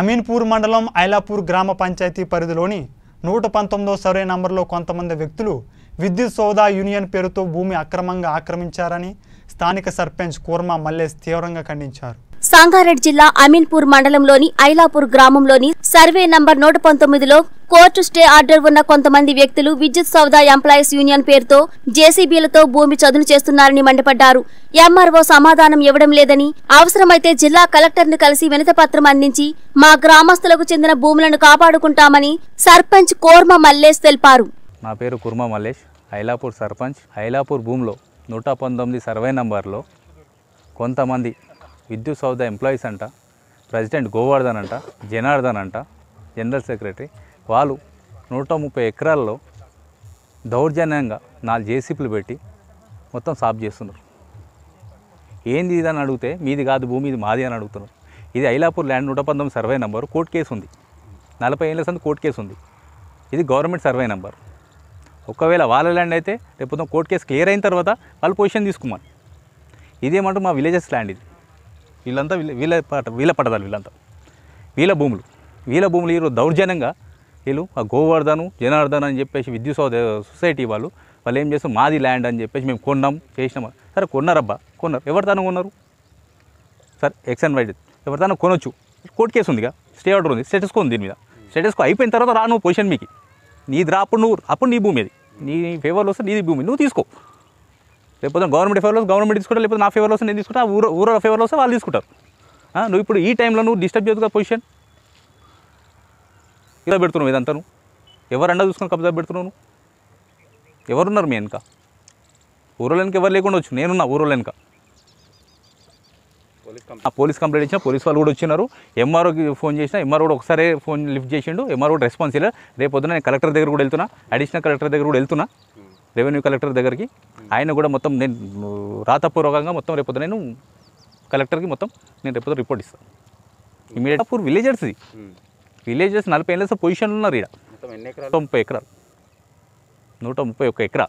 అమీన్పూర్ మండలం ఐలాపూర్ గ్రామ పంచాయతీ పరిధిలోని నూట పంతొమ్మిదో సర్వే నంబర్లో కొంతమంది వ్యక్తులు విద్యుత్ సోదా యూనియన్ పేరుతో భూమి అక్రమంగా ఆక్రమించారని స్థానిక సర్పంచ్ కూర్మా మల్లేష్ తీవ్రంగా ఖండించారు సంగారెడ్డి జిల్లా అమీన్పూర్ మండలంలోని ఐలాపూర్ గ్రామంలోని సర్వే నంబర్ నూట పంతొమ్మిదిలో కోర్టు స్టే ఆర్డర్ ఉన్న కొంతమంది వ్యక్తులు విద్యుత్ సౌదా ఎంప్లాయీస్ యూనియన్ పేరుతో జేసీబీలతో భూమి చదును చేస్తున్నారని మండిపడ్డారు ఎంఆర్ఓ సమాధానం ఇవ్వడం లేదని అవసరమైతే జిల్లా కలెక్టర్ను కలిసి వినతపత్రం అందించి మా గ్రామస్తులకు చెందిన భూములను కాపాడుకుంటామని సర్పంచ్ కోర్మ మల్లేష్ తెలిపారు నా పేరు కుర్మ మల్లేష్ ఐలాపూర్ సర్పంచ్ ఐలాపూర్ భూమిలో నూట పంతొమ్మిది సర్వే నంబర్లో కొంతమంది విద్యుత్ సౌధ ఎంప్లాయీస్ అంట ప్రెసిడెంట్ గోవర్ధన్ అంట జనార్దన్ అంట జనరల్ సెక్రటరీ వాళ్ళు నూట ముప్పై ఎకరాల్లో దౌర్జన్యంగా నాలుగు జేసీపీలు పెట్టి మొత్తం సాఫ్ చేస్తున్నారు ఏంది ఇది అని అడిగితే మీది కాదు భూమి ఇది మాది అని అడుగుతున్నారు ఇది ఐలాపూర్ ల్యాండ్ నూట పంతొమ్మిది సర్వే నెంబర్ కోర్టు కేసు ఉంది నలభై ఏళ్ళ సంది కోర్టు కేసు ఉంది ఇది గవర్నమెంట్ సర్వే నెంబర్ ఒకవేళ వాళ్ళ ల్యాండ్ అయితే రేపు కోర్టు కేసు క్లియర్ అయిన తర్వాత వాళ్ళు పొజిషన్ తీసుకోమని ఇదేమంటారు మా విలేజెస్ ల్యాండ్ ఇది వీళ్ళంతా వీళ్ళ వీళ్ళ వీళ్ళ పట్టదాలు వీళ్ళంతా వీళ్ళ భూములు వీళ్ళ భూములు ఈరోజు దౌర్జన్యంగా వీళ్ళు ఆ గోవర్ధను జనార్దన్ అని చెప్పేసి విద్యుత్ సొసైటీ వాళ్ళు వాళ్ళు ఏం చేస్తారు మాది ల్యాండ్ అని చెప్పేసి మేము కొన్నాం చేసినాం సరే కొన్నారబ్బా కొన్నారు ఎవరితనం కొన్నారు సార్ ఎక్స్ అండ్ వైడ్ ఎవరితనం కొనొచ్చు కోర్టు కేసు ఉందిగా స్టే ఆర్డర్ ఉంది స్టేటస్కో ఉంది దీని మీద స్టేటస్కో అయిపోయిన తర్వాత రా నువ్వు పొజిషన్ మీకు నీది రా అప్పుడు నువ్వు అప్పుడు నీ భూమి అది నీ ఫేవర్లో వస్తే నీది భూమి నువ్వు తీసుకో లేకపోతే గవర్నమెంట్ ఫేవర్లో గవర్నమెంట్ తీసుకుంటా లేకపోతే నా ఫేవర్లో నేను తీసుకుంటా ఊరో ఊరో ఫేవర్లో వాళ్ళు తీసుకుంటారు నువ్వు ఇప్పుడు ఈ టైంలో నువ్వు డిస్టర్బ్ కదా పొజిషన్ ఇలా పెడుతున్నావు ఇదంతా నువ్వు ఎవరు అండ చూసుకొని కబ్జా పెడుతున్నావు నువ్వు ఎవరున్నారు మీ వెనక ఊరోళ్ళకి ఎవరు లేకుండా వచ్చు నేనున్నా ఊరోళ్ళెనక పోలీస్ కంప్లైంట్ ఇచ్చిన పోలీస్ వాళ్ళు కూడా వచ్చినారు ఎంఆర్ఓకి ఫోన్ చేసిన ఎంఆర్ఓ కూడా ఒకసారి ఫోన్ లిఫ్ట్ చేసిండు ఎంఆర్ఓ కూడా రెస్పాన్స్ ఇలా రేపు పొద్దున నేను కలెక్టర్ దగ్గర కూడా వెళ్తున్నా అడిషనల్ కలెక్టర్ దగ్గర కూడా వెళ్తున్నా రెవెన్యూ కలెక్టర్ దగ్గరికి ఆయన కూడా మొత్తం నేను రాతపూర్వకంగా మొత్తం రేపు నేను కలెక్టర్కి మొత్తం నేను రేపు రిపోర్ట్ ఇస్తాను ఇమీడియట్ ఫోర్ విలేజర్స్ విలేజెస్ నలభై ఏళ్ళ పొజిషన్లో ఉన్నారు ఇక్కడ ముప్పై ఎకరాలు నూట ముప్పై ఒక్క ఎకరా